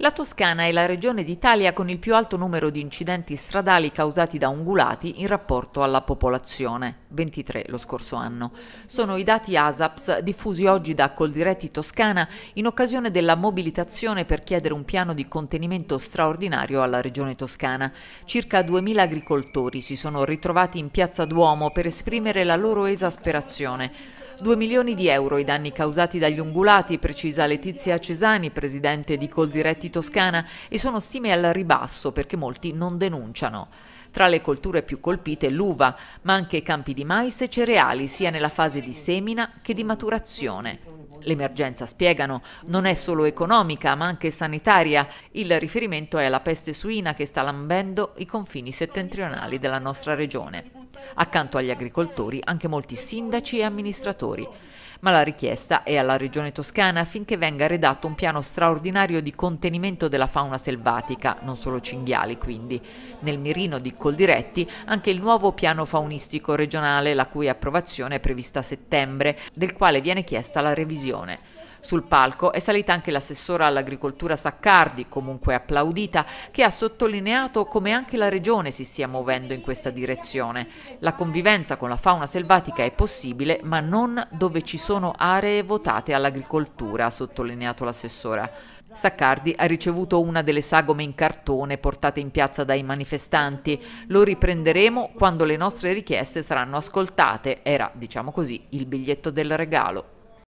La Toscana è la regione d'Italia con il più alto numero di incidenti stradali causati da ungulati in rapporto alla popolazione, 23 lo scorso anno. Sono i dati ASAPS diffusi oggi da Coldiretti Toscana in occasione della mobilitazione per chiedere un piano di contenimento straordinario alla regione toscana. Circa 2.000 agricoltori si sono ritrovati in piazza Duomo per esprimere la loro esasperazione. 2 milioni di euro i danni causati dagli ungulati, precisa Letizia Cesani, presidente di Coldiretti Toscana, e sono stime al ribasso perché molti non denunciano. Tra le colture più colpite l'uva, ma anche campi di mais e cereali, sia nella fase di semina che di maturazione. L'emergenza, spiegano, non è solo economica ma anche sanitaria. Il riferimento è alla peste suina che sta lambendo i confini settentrionali della nostra regione accanto agli agricoltori anche molti sindaci e amministratori. Ma la richiesta è alla Regione Toscana affinché venga redatto un piano straordinario di contenimento della fauna selvatica, non solo cinghiali quindi. Nel mirino di Coldiretti anche il nuovo piano faunistico regionale, la cui approvazione è prevista a settembre, del quale viene chiesta la revisione. Sul palco è salita anche l'assessora all'agricoltura Saccardi, comunque applaudita, che ha sottolineato come anche la regione si stia muovendo in questa direzione. La convivenza con la fauna selvatica è possibile, ma non dove ci sono aree votate all'agricoltura, ha sottolineato l'assessora. Saccardi ha ricevuto una delle sagome in cartone portate in piazza dai manifestanti. Lo riprenderemo quando le nostre richieste saranno ascoltate. Era, diciamo così, il biglietto del regalo.